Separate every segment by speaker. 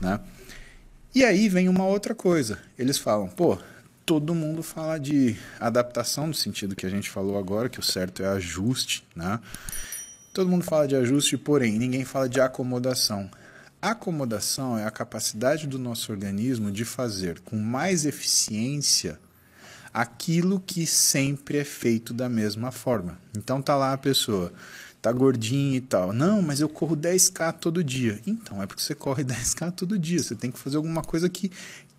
Speaker 1: Né? E aí vem uma outra coisa. Eles falam, pô, todo mundo fala de adaptação, no sentido que a gente falou agora, que o certo é ajuste, né? Todo mundo fala de ajuste, porém, ninguém fala de acomodação. Acomodação é a capacidade do nosso organismo de fazer com mais eficiência aquilo que sempre é feito da mesma forma. Então tá lá a pessoa tá gordinho e tal. Não, mas eu corro 10k todo dia. Então, é porque você corre 10k todo dia. Você tem que fazer alguma coisa que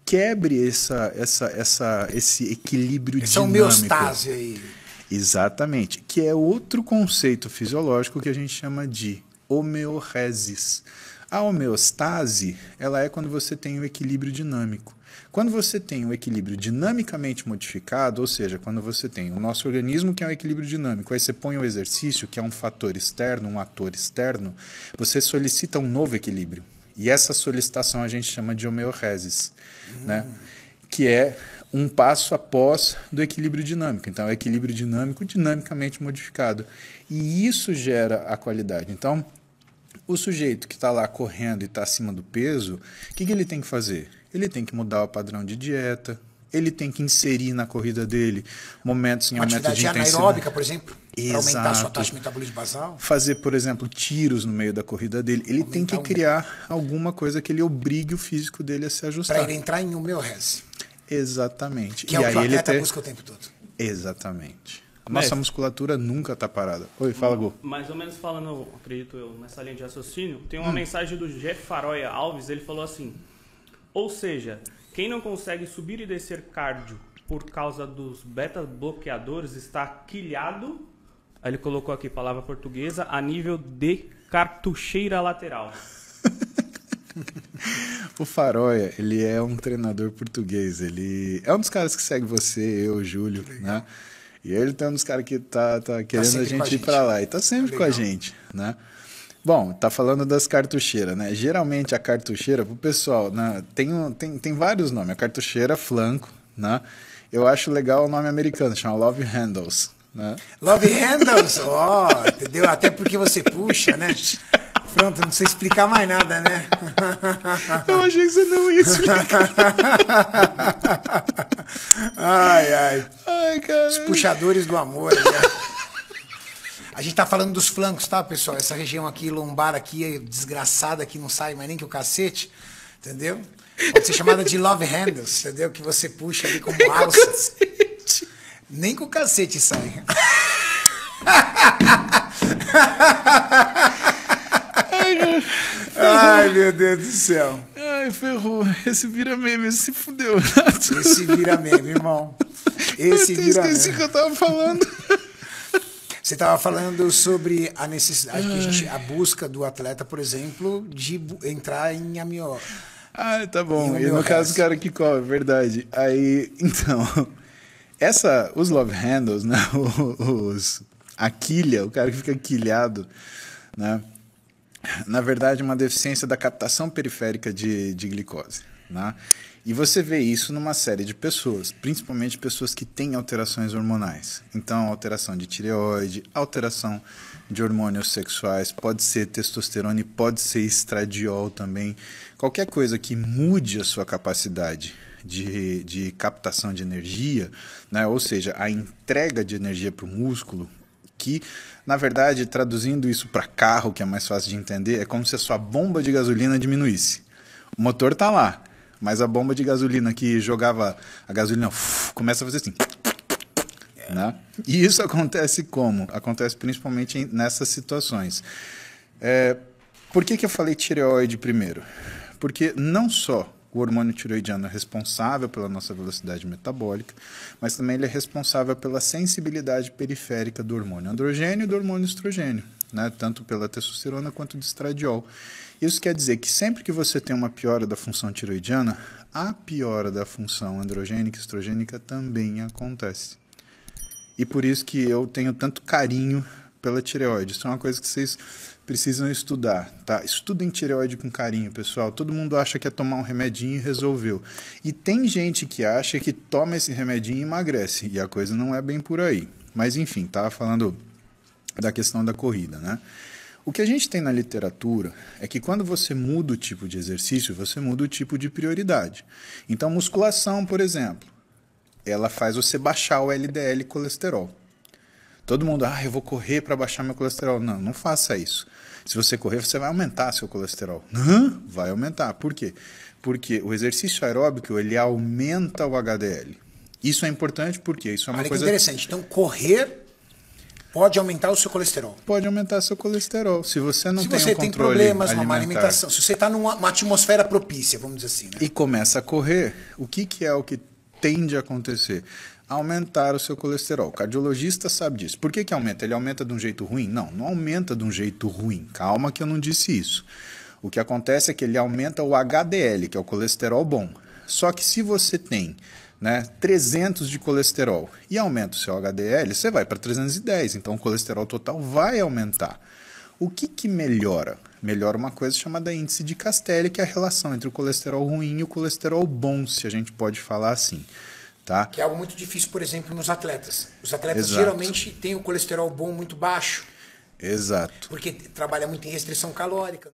Speaker 1: quebre essa, essa, essa, esse equilíbrio essa dinâmico. Essa homeostase aí. Exatamente. Que é outro conceito fisiológico que a gente chama de homeoresis. A homeostase, ela é quando você tem o um equilíbrio dinâmico. Quando você tem um equilíbrio dinamicamente modificado, ou seja, quando você tem o nosso organismo que é um equilíbrio dinâmico, aí você põe o exercício que é um fator externo, um ator externo, você solicita um novo equilíbrio. E essa solicitação a gente chama de homeorresis, hum. né? Que é um passo após do equilíbrio dinâmico. Então, é equilíbrio dinâmico dinamicamente modificado. E isso gera a qualidade. Então, o sujeito que está lá correndo e está acima do peso, o que, que ele tem que fazer? ele tem que mudar o padrão de dieta, ele tem que inserir na corrida dele momentos em uma aumento de intensidade. anaeróbica, por exemplo, aumentar a sua taxa de metabolismo basal. Fazer, por exemplo, tiros no meio da corrida dele. Ele aumentar tem que criar um... alguma coisa que ele obrigue o físico dele a se ajustar. Para ele entrar em meu res. Exatamente. Que é e é o aí que ele até busca o tempo todo. Exatamente. Nossa musculatura nunca está parada. Oi, fala, Gu. Mais ou menos falando, acredito eu, nessa linha de raciocínio, tem uma hum. mensagem do Jeff Faroia Alves, ele falou assim... Ou seja, quem não consegue subir e descer cardio por causa dos beta bloqueadores está quilhado. Aí ele colocou aqui palavra portuguesa a nível de cartucheira lateral. o Faróia ele é um treinador português. Ele é um dos caras que segue você, eu, Júlio, né? E ele tem um dos caras que tá, tá, tá querendo tá a gente ir para lá e tá sempre Legal. com a gente, né? Bom, tá falando das cartucheiras, né? Geralmente a cartucheira, pro pessoal, né? tem, tem, tem vários nomes. A cartucheira, flanco, né? Eu acho legal o nome americano, chama Love Handles, né? Love Handles, ó, oh, entendeu? Até porque você puxa, né? Pronto, não precisa explicar mais nada, né? Eu achei que você não ia explicar. ai, ai. Ai, cara. Os puxadores do amor, né? A gente tá falando dos flancos, tá, pessoal? Essa região aqui, lombar aqui, é desgraçada, que não sai mais nem que o cacete, entendeu? Pode ser chamada de love handles, entendeu? Que você puxa ali como nem alça. Com nem com o cacete sai.
Speaker 2: Ai, meu
Speaker 1: Deus do céu. Ai, ferrou. Esse vira meme, esse se fudeu. Esse vira meme, irmão. Esse eu vira meme. Eu esqueci que eu tava falando. Você estava falando sobre a necessidade, que a, gente, a busca do atleta, por exemplo, de entrar em amió. Ah, tá bom. E no caso, o cara que cobre, é verdade. Aí, então, essa, os love handles, né? Os, a quilha, o cara que fica quilhado, né? Na verdade, é uma deficiência da captação periférica de, de glicose. Né? E você vê isso numa série de pessoas, principalmente pessoas que têm alterações hormonais. Então, alteração de tireoide, alteração de hormônios sexuais, pode ser testosterona e pode ser estradiol também. Qualquer coisa que mude a sua capacidade de, de captação de energia, né? ou seja, a entrega de energia para o músculo, que, na verdade, traduzindo isso para carro, que é mais fácil de entender, é como se a sua bomba de gasolina diminuísse. O motor está lá, mas a bomba de gasolina que jogava a gasolina começa a fazer assim. Né? E isso acontece como? Acontece principalmente nessas situações. É, por que, que eu falei tireoide primeiro? Porque não só o hormônio tiroidiano é responsável pela nossa velocidade metabólica, mas também ele é responsável pela sensibilidade periférica do hormônio androgênio e do hormônio estrogênio né, tanto pela testosterona quanto de estradiol. Isso quer dizer que sempre que você tem uma piora da função tiroidiana, a piora da função androgênica e estrogênica também acontece. E por isso que eu tenho tanto carinho pela tireoide. Isso é uma coisa que vocês precisam estudar, tá? Estudem tireoide com carinho, pessoal. Todo mundo acha que é tomar um remedinho e resolveu. E tem gente que acha que toma esse remedinho e emagrece, e a coisa não é bem por aí. Mas enfim, tá falando é da questão da corrida, né? O que a gente tem na literatura é que quando você muda o tipo de exercício, você muda o tipo de prioridade. Então, musculação, por exemplo, ela faz você baixar o LDL e colesterol. Todo mundo, ah, eu vou correr para baixar meu colesterol. Não, não faça isso. Se você correr, você vai aumentar seu colesterol. Não, vai aumentar. Por quê? Porque o exercício aeróbico, ele aumenta o HDL. Isso é importante porque isso é uma Olha coisa... interessante. Então, correr pode aumentar o seu colesterol. Pode aumentar seu colesterol. Se você não se tem você um tem problemas alimentar. alimentação, se você está numa atmosfera propícia, vamos dizer assim. Né? E começa a correr, o que, que é o que tende a acontecer? Aumentar o seu colesterol. O cardiologista sabe disso. Por que, que aumenta? Ele aumenta de um jeito ruim? Não, não aumenta de um jeito ruim. Calma que eu não disse isso. O que acontece é que ele aumenta o HDL, que é o colesterol bom. Só que se você tem né, 300 de colesterol e aumenta o seu HDL, você vai para 310, então o colesterol total vai aumentar. O que, que melhora? Melhora uma coisa chamada índice de Castelli, que é a relação entre o colesterol ruim e o colesterol bom, se a gente pode falar assim. Tá? Que é algo muito difícil, por exemplo, nos atletas. Os atletas Exato. geralmente têm o colesterol bom muito baixo. Exato. Porque trabalha muito em restrição calórica.